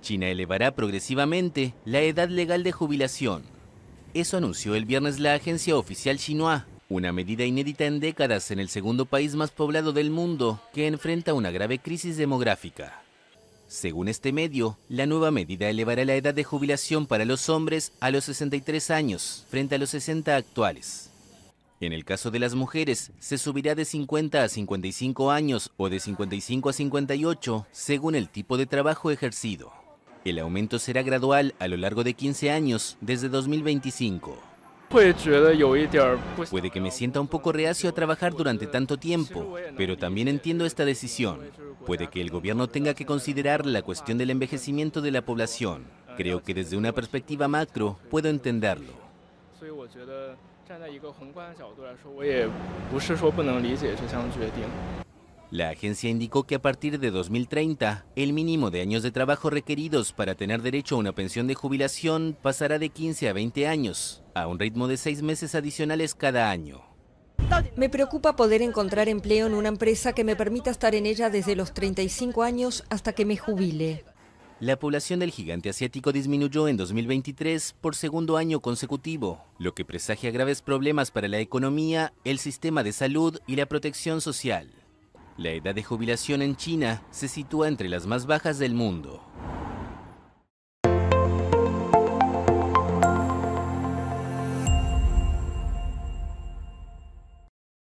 China elevará progresivamente la edad legal de jubilación. Eso anunció el viernes la agencia oficial chinoa, una medida inédita en décadas en el segundo país más poblado del mundo que enfrenta una grave crisis demográfica. Según este medio, la nueva medida elevará la edad de jubilación para los hombres a los 63 años, frente a los 60 actuales. En el caso de las mujeres, se subirá de 50 a 55 años o de 55 a 58, según el tipo de trabajo ejercido. El aumento será gradual a lo largo de 15 años, desde 2025. Puede que me sienta un poco reacio a trabajar durante tanto tiempo, pero también entiendo esta decisión. Puede que el gobierno tenga que considerar la cuestión del envejecimiento de la población. Creo que desde una perspectiva macro puedo entenderlo. La agencia indicó que a partir de 2030, el mínimo de años de trabajo requeridos para tener derecho a una pensión de jubilación pasará de 15 a 20 años, a un ritmo de seis meses adicionales cada año. Me preocupa poder encontrar empleo en una empresa que me permita estar en ella desde los 35 años hasta que me jubile. La población del gigante asiático disminuyó en 2023 por segundo año consecutivo, lo que presagia graves problemas para la economía, el sistema de salud y la protección social. La edad de jubilación en China se sitúa entre las más bajas del mundo.